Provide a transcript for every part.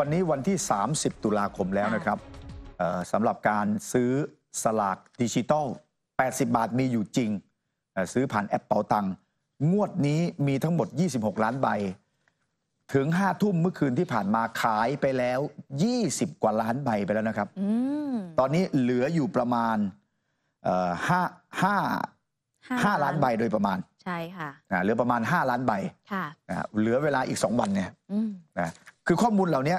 วันนี้วันที่ 30 ตุลาคมแล้วนะครับสำหรับการซื้อสลากดิจิตอล80 บาทมีอยู่จริง ซื้อผ่านแอปเปาตัง งวดนี้มีทั้งหมด 26 ล้านใบ ถึง 5 ทุ่มเมื่อคืนที่ผ่านมาขายไปแล้ว 20 กว่าล้านใบไปแล้วนะครับอตอนนี้เหลืออยู่ประมาณห้าห้าห้าล้านใบโดยประมาณใช่ค่ะนะเหลือประมาณ 5 ล้านใบค่ะนะเหลือเวลาอีก 2 วันเนี่ยนะคือข้อมูลเหล่านี้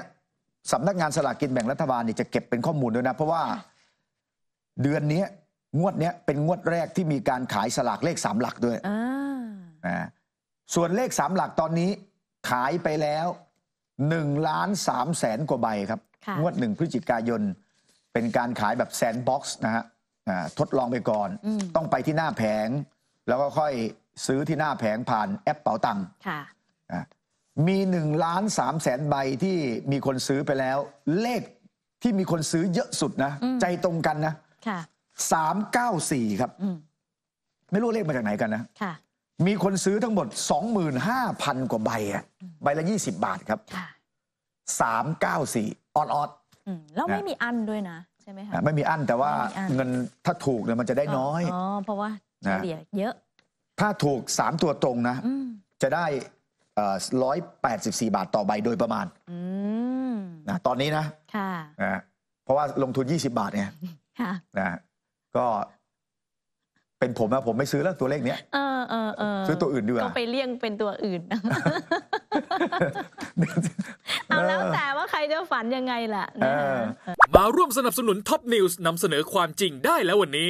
สำนักงานสลากกินแบ่งรัฐบาลนี่จะเก็บเป็นข้อมูลด้วยนะ เพราะว่าเดือนนี้งวดนี้เป็นงวดแรกที่มีการขายสลากเลขสามหลักด้วยนะส่วนเลขสามหลักตอนนี้ขายไปแล้วหนึ่งล้านสามแสนกว่าใบครับ งวดหนึ่งพฤศจิกายน เป็นการขายแบบแซนด์บ็อกซ์นะฮะทดลองไปก่อนอต้องไปที่หน้าแผง แล้วก็ค่อยซื้อที่หน้าแผงผ่านแอปเป๋าตังค์มีหนึ่งล้านสามแสนใบที่มีคนซื้อไปแล้ว เลขที่มีคนซื้อเยอะสุดนะ ใจตรงกันนะสามเก้าสี่ครับ ไม่รู้เลขมาจากไหนกันนะมีคนซื้อทั้งหมดสองหมื่นห้าพันกว่าใบอะใบละยี่สิบบาทครับสามเก้าสี่ออดออดแล้วไม่มีอันด้วยนะ ใช่ไหมคะไม่มีอันแต่ว่าเงินถ้าถูกเนี่ยมันจะได้น้อยอ๋อเพราะว่าเฉลี่ยเยอะถ้าถูก 3 ตัวตรงนะจะได้ร้อยแปดสิบสี่บาทต่อใบโดยประมาณนะตอนนี้นะนะ เพราะว่าลงทุนยี่สิบาทเนี่ยนะก็เป็นผมนะผมไม่ซื้อแล้วตัวเลขเนี้ยซื้อตัวอื่นดีกว่าก็ไปเลี่ยงเป็นตัวอื่น เอาแล้วแต่ว่าใครจะฝันยังไงล่ะมาร่วมสนับสนุนท็อปนิวส์นำเสนอความจริงได้แล้ววันนี้